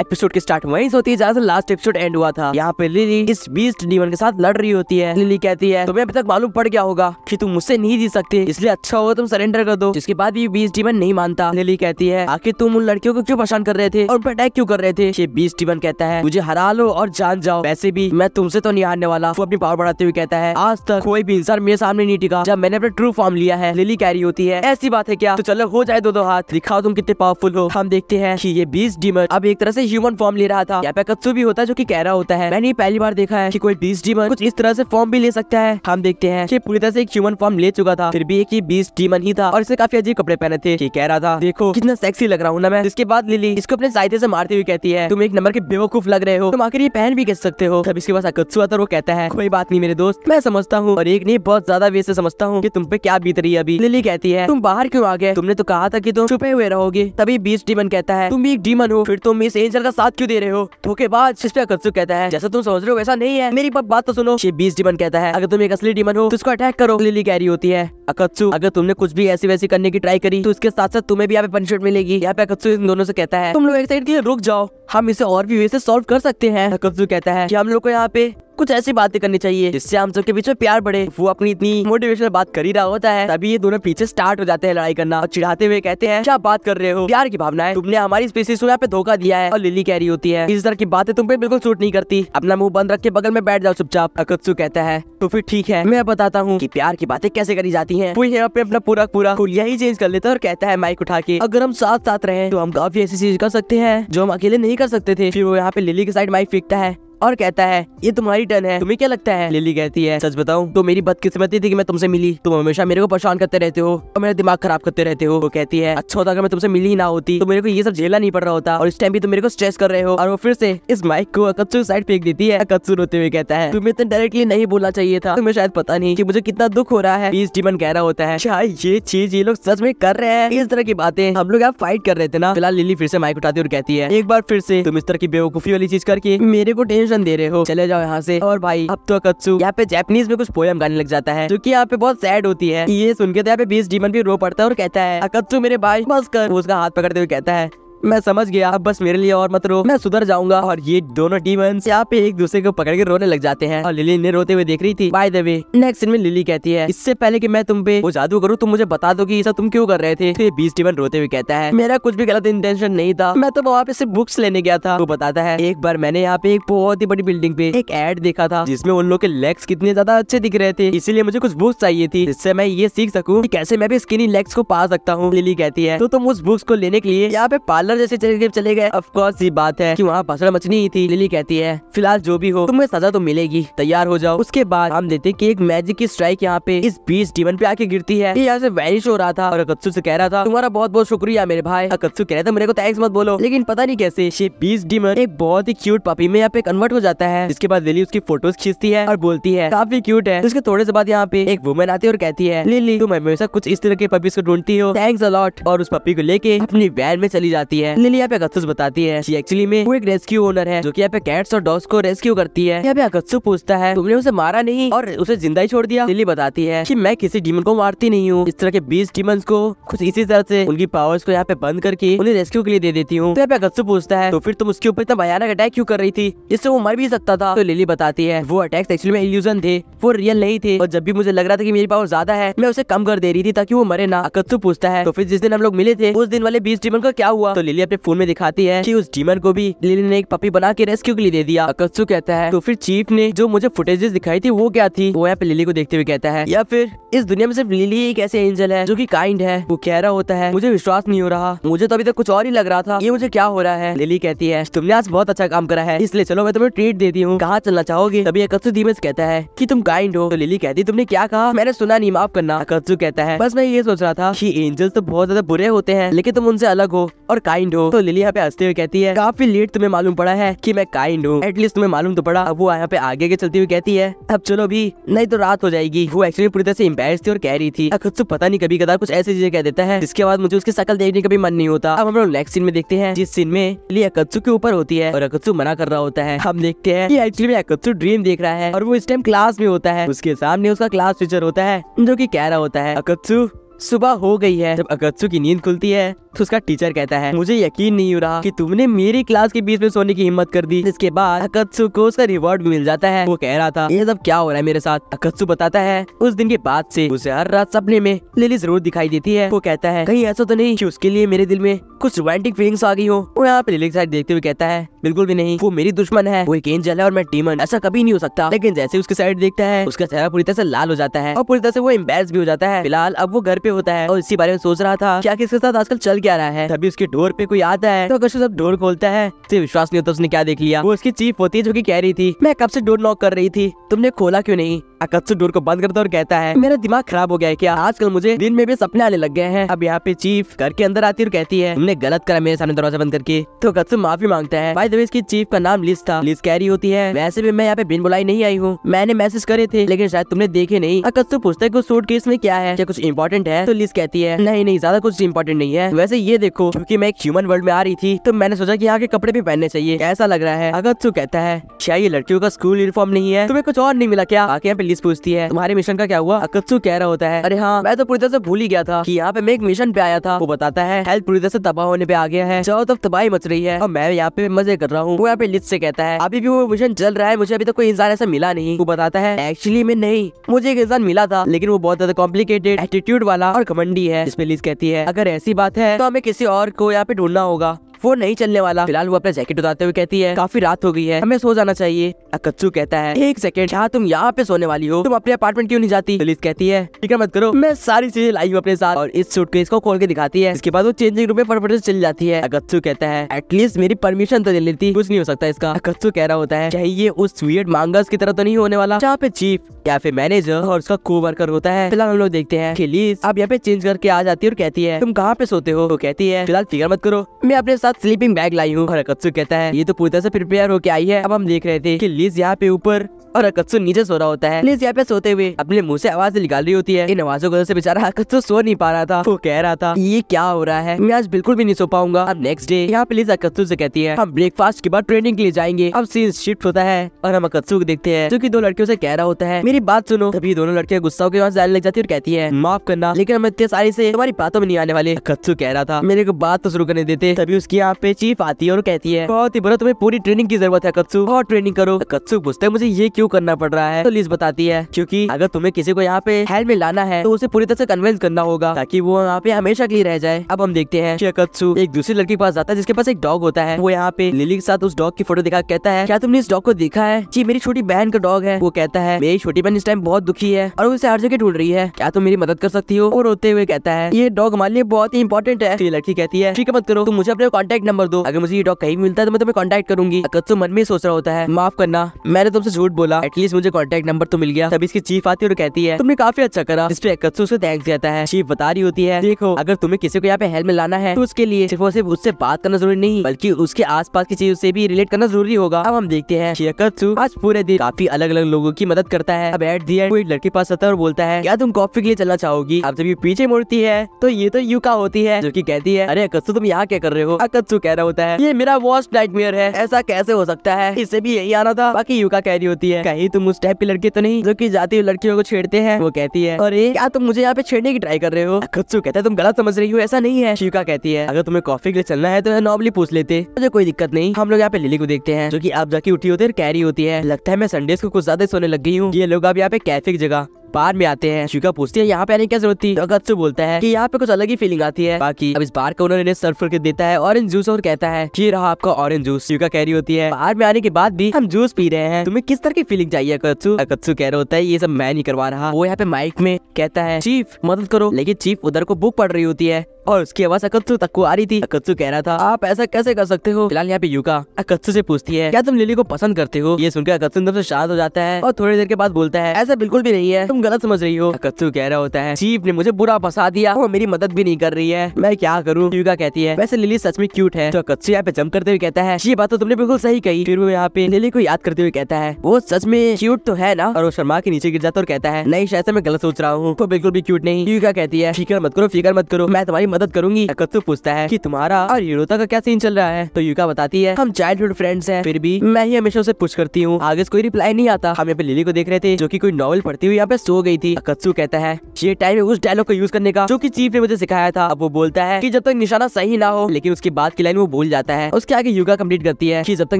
episode के start वहीं होती है जहाँ लास्ट एपिसोड एंड हुआ था यहाँ पे लिली इस बीस्ट डीमन के साथ लड़ रही होती है लिली कहती है तुम्हें अभी तक मालूम पड़ गया होगा कि तुम मुझसे नहीं जी सकते इसलिए अच्छा होगा तुम सरेंडर कर दो जिसके बाद ये बीस डीमन नहीं मानता लिली कहती है आखिर तुम उन लड़कियों को क्यों परेशान कर रहे थे और अटैक क्यों कर रहे थे ये बीस डीमन कहता है मुझे हरा लो और जान जाओ वैसे भी मैं तुमसे तो नहीं हारने वाला वो अपनी पावर बढ़ाते हुए कहता है आज तक कोई भी इंसान मेरे सामने नहीं टिका जब मैंने अपना ट्रू फॉर्म लिया है लिली कह रही होती है ऐसी बात है क्या तो चलो हो जाए दो दो हाथ दिखाओ तुम कितने पावरफुल हो हम देखते हैं ये बीस डीमन अब एक तरह से ह्यूमन फॉर्म ले रहा था यहाँ पे कत्सु भी होता है जो की रहा होता है मैंने पहली बार देखा है की कोई बीस डीमन कुछ इस तरह से फॉर्म भी ले सकता है हम देखते हैं की पूरी तरह से एक ह्यूमन फॉर्म ले चुका था फिर भी एक ही बीस डीमन ही था और इसे काफी अजीब कपड़े पहने थे कह रहा था देखो कितना सेक्सी लग रहा हूँ ना मैं इसके बाद लिली इसको अपने साहित्य से मारती हुई कहती है तुम एक नंबर के बेवकूफ लग रहे हो तुम आखिर ये पहन भी कह सकते हो तब इसके पास अकत्सु आता वो कहता है कोई बात नहीं मेरे दोस्त मैं समझता हूँ और एक नहीं बहुत ज्यादा वे से समझता हूँ की तुम पे क्या बीत रही है अभी लिली कहती है तुम बाहर क्यों आ गए तुमने तो कहा था की तुम छुपे हुए रहोगे तभी बीस डीमन कहता है तुम भी एक डीमन हो फिर तुम इस एज टीचर का साथ क्यों दे रहे हो धोखे बाद कहता है जैसा तुम समझ रहे हो वैसा नहीं है मेरी बात तो सुनो ये बीस डिमन कहता है अगर तुम एक असली डिमन हो तो उसको अटैक करो लिली कह रही होती है अकत्सु अगर तुमने कुछ भी ऐसी वैसी करने की ट्राई करी तो उसके साथ साथ तुम्हें भी यहाँ पे पनिशमेंट मिलेगी यहाँ पे अकत्सु इन दोनों से कहता है तुम लोग एक साइड के लिए रुक जाओ हम इसे और भी वे से सॉल्व कर सकते हैं अकत्सु कहता है कि हम लोग को यहाँ पे कुछ ऐसी बातें करनी चाहिए जिससे हम सबके बीच में प्यार बढ़े वो अपनी इतनी मोटिवेशनल बात कर ही रहा होता है तभी ये दोनों पीछे स्टार्ट हो जाते हैं लड़ाई करना और चिढ़ाते हुए कहते हैं क्या बात कर रहे हो प्यार की भावना है तुमने हमारी स्पेसिस को यहाँ पे धोखा दिया है और लिली कह रही होती है इस तरह की बातें तुम पे बिल्कुल सूट नहीं करती अपना मुंह बंद रख के बगल में बैठ जाओ चुपचाप अकत्सु कहता है तो फिर ठीक है मैं बताता हूँ की प्यार की बातें कैसे करी जाती है कोई यहाँ पे अपना पूरा पूरा खुलिया ही चेंज कर लेता है और कहता है माइक उठा के अगर हम साथ साथ रहे तो हम काफी ऐसी चीज कर सकते हैं जो हम अकेले नहीं कर सकते थे फिर वो यहाँ पे लिली के साइड माइक फेंकता है और कहता है ये तुम्हारी टर्न है तुम्हें क्या लगता है लिली कहती है सच बताऊं तो मेरी बदकिस्मती थी कि मैं तुमसे मिली तुम हमेशा मेरे को परेशान करते रहते हो और मेरा दिमाग खराब करते रहते हो वो कहती है अच्छा होता अगर मैं तुमसे मिली ना होती तो मेरे को ये सब झेला नहीं पड़ रहा होता और इस टाइम भी तुम मेरे को स्ट्रेस कर रहे हो और वो फिर से इस माइक को अकत्सु साइड फेंक देती है अकत्सु रोते हुए कहता है तुम्हें इतना डायरेक्टली नहीं बोलना चाहिए था तुम्हें शायद पता नहीं की मुझे कितना दुख हो रहा है इस डीमन कह रहा होता है ये चीज ये लोग सच में कर रहे हैं इस तरह की बातें हम लोग यहाँ फाइट कर रहे थे ना फिलहाल लिली फिर से माइक उठाती और कहती है एक बार फिर से तुम इस तरह की बेवकूफी वाली चीज करके मेरे को टेंशन टेंशन दे रहे हो चले जाओ यहाँ से और भाई अब तो अकत्सु यहाँ पे जैपनीज में कुछ पोयम गाने लग जाता है जो की यहाँ पे बहुत सैड होती है ये सुन के तो यहाँ पे बीस डीमन भी रो पड़ता है और कहता है अकत्सु मेरे भाई बस कर उसका हाथ पकड़ते हुए कहता है मैं समझ गया आप बस मेरे लिए और मत रो मैं सुधर जाऊंगा और ये दोनों टीम यहाँ पे एक दूसरे को पकड़ के रोने लग जाते हैं और लिली ने रोते हुए देख रही थी by the way next scene में लिली कहती है इससे पहले कि मैं तुम पे वो जादू करूँ तुम मुझे बता दो कि ये सब तुम क्यों कर रहे थे तो बीस डीमन रोते हुए कहता है मेरा कुछ भी गलत इंटेंशन नहीं था मैं तो वहाँ पे सिर्फ बुक्स लेने गया था वो बताता है एक बार मैंने यहाँ पे एक बहुत ही बड़ी बिल्डिंग पे एक एड देखा था जिसमे उन लोग के लेग्स कितने ज्यादा अच्छे दिख रहे थे इसीलिए मुझे कुछ बुक्स चाहिए थी जिससे मैं ये सीख सकूँ कैसे मैं भी स्किनी लेग्स को पा सकता हूँ लिली कहती है तो तुम उस बुक्स को लेने के लिए यहाँ पे पाल पार्लर जैसे चले, चले गए अफकोर्स ये बात है की वहाँ भाषण मचनी ही थी लिली कहती है फिलहाल जो भी हो तुम्हें सजा तो मिलेगी तैयार हो जाओ उसके बाद हम देते की एक मैजिक की स्ट्राइक यहाँ पे इस बीच डीवन पे आके गिरती है ये यहाँ से वैनिश हो रहा था और अकत्सु से कह रहा था तुम्हारा बहुत बहुत शुक्रिया मेरे भाई अकत्सु कह रहे थे मेरे को थैंक्स मत बोलो लेकिन पता नहीं कैसे ये बीस डीमन एक बहुत ही क्यूट पपी में यहाँ पे कन्वर्ट हो जाता है जिसके बाद लिली उसकी फोटोज खींचती है और बोलती है काफी क्यूट है उसके थोड़े से बाद यहाँ पे एक वुमेन आती है और कहती है लिली तुम हमेशा कुछ इस तरह के पपीज को ढूंढती हो थैंक्स अलॉट और उस पपी को लेके अपनी वैन में चली जाती करती है लिली यहाँ पे अगस्तुस बताती है एक्चुअली में वो एक रेस्क्यू ओनर है जो की यहाँ पे कैट्स और डॉग्स को रेस्क्यू करती है यहाँ पे अगस्तु पूछता है तुमने उसे मारा नहीं और उसे जिंदा ही छोड़ दिया लिली बताती है की मैं किसी डीमन को मारती नहीं हूँ इस तरह के बीस डीमन को कुछ इसी तरह से उनकी पावर्स को यहाँ पे बंद करके उन्हें रेस्क्यू के लिए दे देती हूँ तो यहाँ पे अगस्तु पूछता है तो फिर तुम उसके ऊपर इतना भयानक अटैक क्यों कर रही थी जिससे वो मर भी सकता था तो लिली बताती है वो अटैक एक्चुअली में इल्यूजन थे वो रियल नहीं थे और जब भी मुझे लग रहा था कि मेरी पावर ज्यादा है मैं उसे कम कर दे रही थी ताकि वो मरे ना अगस्तु पूछता है तो फिर जिस दिन हम लोग मिले थे उस दिन वाले बीस डीमन का क्या हुआ तो लिली अपने फोन में दिखाती है कि उस डीमन को भी लिली ने एक पपी बना के रेस्क्यू के लिए दे दिया अकत्सु कहता है तो फिर चीफ ने जो मुझे फुटेजेस दिखाई थी वो क्या थी वो यहाँ पे लिली को देखते हुए कहता है या फिर इस दुनिया में सिर्फ लिली एक ऐसे एंजल है जो की काइंड है वो कह रहा होता है मुझे विश्वास नहीं हो रहा मुझे तो अभी तक कुछ और ही लग रहा था ये मुझे क्या हो रहा है लिली कहती है तुमने आज बहुत अच्छा काम करा है इसलिए चलो मैं तुम्हें ट्रीट देती हूँ कहाँ चलना चाहोगे तभी अकत्सु धीमज कहता है की तुम काइंड हो तो लिली कहती तुमने क्या कहा मैंने सुना नहीं माफ करना अकत्सु कहता है बस मैं ये सोच रहा था की एंजल तो बहुत ज्यादा बुरे होते हैं लेकिन तुम उनसे अलग हो और काइंड हो तो लिली यहाँ पे हंसते हुए कहती है काफी लेट तुम्हें मालूम पड़ा है की मैं काइंड हूँ एटलीस्ट तुम्हें मालूम तो पड़ा अब वो यहाँ पे आगे के चलती हुई कहती है अब चलो भी नहीं तो रात हो जाएगी वो एक्चुअली पूरी तरह से इम्पेयर थी और कह रही थी खुद से पता नहीं कभी कदा कुछ ऐसी चीजें कह देता है जिसके बाद मुझे उसकी शकल देखने का भी मन नहीं होता अब हम लोग नेक्स्ट सीन में देखते हैं जिस सीन में लिली अकत्सु के ऊपर होती है और अकत्सु मना कर रहा होता है हम देखते हैं कि एक्चुअली में अकत्सु ड्रीम देख रहा है और वो इस टाइम क्लास में होता है उसके सामने उसका क्लास टीचर होता है जो की कह रहा होता है अकत्सु सुबह हो गई है जब अकत्सु की नींद खुलती है तो उसका टीचर कहता है मुझे यकीन नहीं हो रहा कि तुमने मेरी क्लास के बीच में सोने की हिम्मत कर दी इसके बाद अकत्सु को उसका रिवॉर्ड मिल जाता है वो कह रहा था ये सब क्या हो रहा है मेरे साथ अकत्सु बताता है उस दिन के बाद से उसे हर रात सपने में लिली जरूर दिखाई देती है वो कहता है कहीं ऐसा तो नहीं की उसके लिए मेरे दिल में कुछ रोमांटिक फीलिंग्स आ गई हो और यहाँ पे लिली साइड देखते हुए कहता है बिल्कुल भी नहीं वो मेरी दुश्मन है वो एक एंजल है और मैं टीमन ऐसा कभी नहीं हो सकता लेकिन जैसे उसके साइड देखता है उसका चेहरा पूरी तरह से लाल हो जाता है और पूरी तरह से वो एम्बेस भी हो जाता है फिलहाल अब वो घर पे होता है और इसी बारे में सोच रहा था क्या किसके साथ आजकल चल क्या रहा है तभी उसके डोर पे कोई आता है तो अगर सब डोर खोलता है तो विश्वास नहीं होता उसने क्या देख लिया वो उसकी चीफ होती है जो की कह रही थी मैं कब से डोर लॉक कर रही थी तुमने खोला क्यों नहीं अकत्सु डोर को बंद करता है और कहता है मेरा दिमाग खराब हो गया है क्या आजकल मुझे दिन में भी सपने आने लग गए हैं अब यहाँ पे चीफ घर के अंदर आती और कहती है तुमने गलत करा मेरे सामने दरवाजा बंद करके तो अकत्सु माफी मांगता है भाई इसकी चीफ का नाम लिस्ट था लिस्ट कैरी होती है वैसे भी मैं यहाँ पे बिन बुलाई नहीं आई हूँ मैंने मैसेज करे थे लेकिन शायद तुमने देखे नहीं अकत्सु पूछता है कुछ सूट केस में क्या है क्या कुछ इंपॉर्टेंट है तो लिस्ट कहती है नहीं नहीं ज्यादा कुछ इंपॉर्टेंट नहीं है वैसे ये देखो क्यूँकी मैं एक ह्यूमन वर्ल्ड में आ रही थी तो मैंने सोचा की यहाँ के कपड़े भी पहनने चाहिए ऐसा लग रहा है अकत्सु कहता है क्या ये लड़कियों का स्कूल यूनिफॉर्म नहीं है तुम्हें कुछ और नहीं मिला क्या आके यहाँ पे लिस्ट पूछती है तुम्हारे मिशन का क्या हुआ अकत्सु कह रहा होता है अरे हाँ मैं तो पूरी तरह से भूल ही गया था कि यहाँ पे मैं एक मिशन पे आया था वो बताता है हेल्थ पूरी तरह से तबाह होने पे आ गया है चारों तरफ तबाही मच रही है और मैं यहाँ पे मजे कर रहा हूँ वो यहाँ पे लिस्ट से कहता है अभी भी वो मिशन चल रहा है मुझे अभी तक कोई इंसान ऐसा मिला नहीं वो बताता है एक्चुअली में नहीं मुझे एक इंसान मिला था लेकिन वो बहुत ज्यादा कॉम्प्लिकेटेड एटीट्यूड वाला और कमंडी है जिसमें लिस्ट कहती है अगर ऐसी बात है तो हमें किसी और को यहाँ पे ढूंढना होगा वो नहीं चलने वाला फिलहाल वो अपना जैकेट उतारते हुए कहती है काफी रात हो गई है हमें सो जाना चाहिए अकच्चू कहता है एक सेकेंड यहाँ तुम यहाँ पे सोने वाली हो तुम अपने अपार्टमेंट क्यों नहीं जाती पुलिस कहती है ठीक है मत करो मैं सारी चीजें लाई हूँ अपने साथ और इस सूट को खोल के दिखाती है इसके बाद वो चेंजिंग रूम में फटफट से चली जाती है अकच्चू कहता है एटलीस्ट मेरी परमिशन तो दे लेती कुछ नहीं हो सकता इसका अकच्चू कह रहा होता है चाहिए उस स्वीट मांगस की तरह तो नहीं होने वाला जहाँ पे चीफ या फिर मैनेजर और उसका को वर्कर होता है फिलहाल हम लोग देखते हैं लीज आप यहाँ पे चेंज करके आ जाती है और कहती है तुम कहाँ पे सोते हो वो तो कहती है फिलहाल फिकर मत करो मैं अपने साथ स्लीपिंग बैग लाई हूँ और अकत्सु कहता है ये तो पूरी तरह से प्रिपेयर होके आई है अब हम देख रहे थे की लीज यहाँ पे ऊपर और अकत्सु नीचे सो रहा होता है लीज यहाँ पे सोते हुए अपने मुँह से आवाज निकाल रही होती है इन आवाजों की वजह से बेचारा अकत्सु सो नहीं पा रहा था वो कह रहा था ये क्या हो रहा है मैं आज बिल्कुल भी नहीं सो पाऊंगा अब नेक्स्ट डे यहाँ पे लीज अकत्सु से कहती है हम ब्रेकफास्ट के बाद ट्रेनिंग के लिए जाएंगे अब सीन शिफ्ट होता है और हम अकत्सु को देखते हैं जो की दो लड़कियों से कह रहा होता है मेरे मेरी बात सुनो तभी दोनों लड़के गुस्सा के वहाँ जाने लग जाती है और कहती है माफ करना लेकिन हम इतने सारी से तुम्हारी बातों में नहीं आने वाले कच्चू कह रहा था मेरे को बात तो शुरू करने देते तभी उसकी यहाँ पे चीफ आती है और कहती है बहुत ही बुरा तुम्हें पूरी ट्रेनिंग की जरूरत है कच्चू और ट्रेनिंग करो तो कच्चू पूछते मुझे ये क्यों करना पड़ रहा है तो बताती है क्यूँकी अगर तुम्हें किसी को यहाँ पे हेल में लाना है तो उसे पूरी तरह से कन्विंस करना होगा ताकि वो यहाँ पे हमेशा के लिए रह जाए अब हम देखते हैं कच्चू एक दूसरी लड़की के पास जाता है जिसके पास एक डॉग होता है वो यहाँ पे लिली के साथ उस डॉग की फोटो दिखा कहता है क्या तुमने इस डॉग को देखा है जी मेरी छोटी बहन का डॉग है वो कहता है मेरी छोटी बचपन इस टाइम बहुत दुखी है और उसे हर जगह ढूंढ रही है क्या तुम मेरी मदद कर सकती हो वो रोते हुए कहता है ये डॉग हमारे लिए बहुत ही इंपॉर्टेंट है तो ये लड़की कहती है ठीक है मत करो तुम मुझे अपने कॉन्टेक्ट नंबर दो अगर मुझे ये डॉग कहीं मिलता है तो मैं तुम्हें कॉन्टेक्ट करूंगी तुम मन में सोच रहा होता है माफ करना मैंने तुमसे झूठ बोला एटलीस्ट मुझे कॉन्टेक्ट नंबर तो मिल गया तभी इसकी चीफ आती है और कहती है तुमने काफी अच्छा करा इस पे अकत्सु उसे थैंक्स है चीफ बता रही होती है देखो अगर तुम्हें किसी को यहाँ पे हेल्प में लाना है तो उसके लिए सिर्फ और सिर्फ उससे बात करना जरूरी नहीं बल्कि उसके पास की चीज से भी रिलेट करना जरूरी होगा अब हम देखते हैं अकत्सु आज पूरे दिन काफी अलग अलग लोगों की मदद करता है दी एंड वो कोई लड़के पास आता है और बोलता है क्या तुम कॉफी के लिए चलना चाहोगी आप जब ये पीछे मुड़ती है तो ये तो युका होती है जो की कहती है अरे अकत्सु तुम यहाँ क्या कर रहे हो अकत्सु कह रहा होता है ये मेरा वॉस्ट नाइटमेयर है ऐसा कैसे हो सकता है इसे भी यही आना था बाकी युका कह रही होती है कहीं तुम उस टाइप की लड़की तो नहीं जो की जाती हुई लड़कियों को छेड़ते हैं वो कहती है अरे क्या तुम मुझे यहाँ पे छेड़ने की ट्राई कर रहे हो अकत्सु कहता है तुम गलत समझ रही हो ऐसा नहीं है शिका कहती है अगर तुम्हें कॉफी के लिए चलना है तो नॉर्मली पूछ लेते मुझे कोई दिक्कत नहीं हम लोग यहाँ पे लिली को देखते हैं जो की आप जाके उठी होती है कैरी होती है लगता है मैं संडेस को कुछ ज्यादा सोने लग गई हूँ ये लोग होगा अब यहाँ पे कैफे की जगह बार में आते हैं शिका पूछती है यहाँ पे आने की क्या जरूरत थी तो बोलता है की यहाँ पे कुछ अलग ही फीलिंग आती है बाकी अब इस बार का उन्होंने सर्फ करके देता है ऑरेंज जूस और कहता है ये रहा आपका ऑरेंज जूस शिका कह रही होती है बार में आने के बाद भी हम जूस पी रहे हैं तुम्हें किस तरह की फीलिंग चाहिए अकत्सु अकत्सु कह रहा होता है ये सब मैं नहीं करवा रहा वो यहाँ पे माइक में कहता है चीफ मदद करो लेकिन चीफ उधर को बुक पढ़ रही होती है और उसकी आवाज अकत्सु तक को आ रही थी अकत्सु कह रहा था आप ऐसा कैसे कर सकते हो फिलहाल यहाँ पे युका अकत्सु से पूछती है क्या तुम लिली को पसंद करते हो ये सुनकर अकत्सु एकदम से शांत हो जाता है और थोड़ी देर के बाद बोलता है ऐसा बिल्कुल भी नहीं है तुम गलत समझ रही हो कत्सू कह रहा होता है चीफ ने मुझे बुरा फंसा दिया वो मेरी मदद भी नहीं कर रही है मैं क्या करूँ युगा कहती है वैसे लिली सच में क्यूट है तो कत्सू यहाँ पे जम करते हुए कहता है ये बात तो तुमने बिल्कुल सही कही फिर वो यहाँ पे लिली को याद करते हुए कहता है वो सच में क्यूट तो है ना और वो शर्मा के नीचे गिर जाता और कहता है नहीं शायद मैं गलत सोच रहा हूँ वो बिल्कुल भी क्यूट नहीं युगा कहती है फिकर मत करो फिकर मत करो मैं तुम्हारी मदद करूंगी तो कत्सू पूछता है की तुम्हारा और यूरोता का क्या सीन चल रहा है तो युगा बताती है हम हुड फ्रेंड्स है फिर भी मैं ही हमेशा उसे पूछ करती हूँ आगे कोई रिप्लाई नहीं आता हम यहाँ पे लिली को देख रहे थे जो की कोई नॉवल पढ़ती हुई यहाँ पे सो गई थी कत्सु कहता है ये टाइम है उस डायलॉग को यूज करने का जो कि चीफ ने मुझे सिखाया था अब वो बोलता है की जब तक निशाना सही ना हो लेकिन उसके बाद की लाइन वो भूल जाता है उसके आगे युगा कम्प्लीट करती है कि जब तक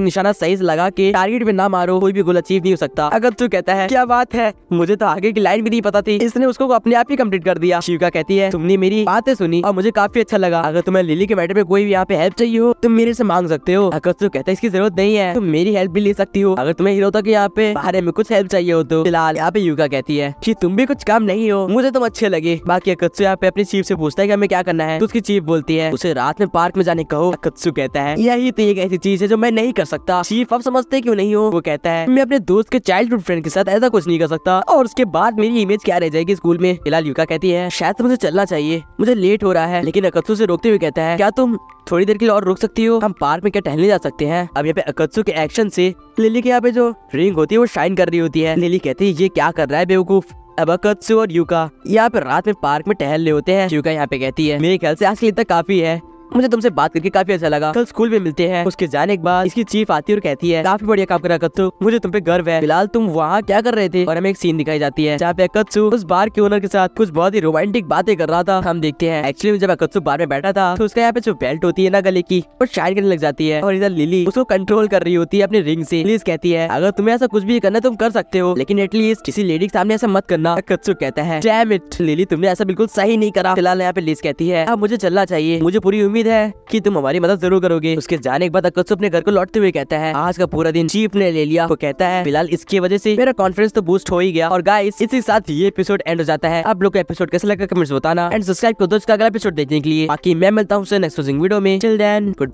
निशाना सही से लगा के टारगेट में ना मारो कोई भी गोल अचीव नहीं हो सकता तू कहता है क्या बात है मुझे तो आगे की लाइन भी नहीं पता थी इसने उसको अपने आप ही कम्प्लीट कर दिया युगा कहती है तुमने मेरी बातें सुनी और मुझे काफी अच्छा लगा अगर तुम्हें लिली के मैटर में कोई भी यहाँ पे हेल्प चाहिए हो तुम मेरे से मांग सकते हो तू कहता है इसकी जरूरत नहीं है तुम मेरी हेल्प भी ले सकती हो अगर तुम्हें हीरो यहाँ पे बारे में कुछ हेल्प चाहिए हो तो फिलहाल यहाँ पे युगा कहती है कि तुम भी कुछ काम नहीं हो मुझे तुम तो अच्छे लगे बाकी अकत्सु यहाँ पे अपने चीफ से पूछता है कि हमें क्या करना है तो उसकी चीफ बोलती है उसे रात में पार्क में जाने कहो अकत्सु कहता है यही तो एक ऐसी चीज है जो मैं नहीं कर सकता चीफ अब समझते क्यों नहीं हो वो कहता है मैं अपने दोस्त के हुड फ्रेंड के साथ ऐसा कुछ नहीं कर सकता और उसके बाद मेरी इमेज क्या रह जाएगी स्कूल में फिलहाल युका कहती है शायद तो मुझे चलना चाहिए मुझे लेट हो रहा है लेकिन अकत्सु से रोकते हुए कहता है क्या तुम थोड़ी देर के लिए और रुक सकती हो हम पार्क में क्या टहलने जा सकते हैं अब यहाँ पे अकत्सु के एक्शन से लिली के यहाँ पे जो रिंग होती है वो शाइन कर रही होती है लिली कहती है ये क्या कर रहा है बेवकूफ अबकत्सु और यूका यहाँ पे रात में पार्क में टहल होते हैं यूका यहाँ पे कहती है मेरे ख्याल से आज के लिए तक तो काफी है मुझे तुमसे बात करके काफी अच्छा लगा कल स्कूल में मिलते हैं उसके जाने के बाद इसकी चीफ आती है और कहती है काफी बढ़िया काम करा कत्सु मुझे तुम पे गर्व है फिलहाल तुम वहाँ क्या कर रहे थे और हमें एक सीन दिखाई जाती है जहाँ पे कत्सु उस बार के ओनर के साथ कुछ बहुत ही रोमांटिक बातें कर रहा था हम देखते हैं एक्चुअली जब अकत्सु बार में बैठा था तो उसका यहाँ पे जो बेल्ट होती है ना गले की वो शायद करने लग जाती है और इधर लिली उसको कंट्रोल कर रही होती है अपनी रिंग से प्लीज कहती है अगर तुम्हें ऐसा कुछ भी करना तुम कर सकते हो लेकिन एटलीस्ट किसी लेडी के सामने ऐसा मत करना कत्सु कहता है लिली तुमने ऐसा बिल्कुल सही नहीं करा फिलहाल यहाँ पे लीज कहती है अब मुझे चलना चाहिए मुझे पूरी उम्मीद उम्मीद है कि तुम हमारी मदद जरूर करोगे उसके जाने के बाद अकत्सु अपने घर को लौटते हुए कहता है आज का पूरा दिन चीफ ने ले लिया वो कहता है फिलहाल इसकी वजह से मेरा कॉन्फिडेंस तो बूस्ट हो ही गया और गाइस इसी साथ ये एपिसोड एंड हो जाता है आप लोग का एपिसोड कैसे लगा कमेंट्स बताना एंड सब्सक्राइब कर दो अगला एपिसोड देखने के लिए बाकी मैं मिलता हूँ नेक्स्ट वीडियो में गुड बाय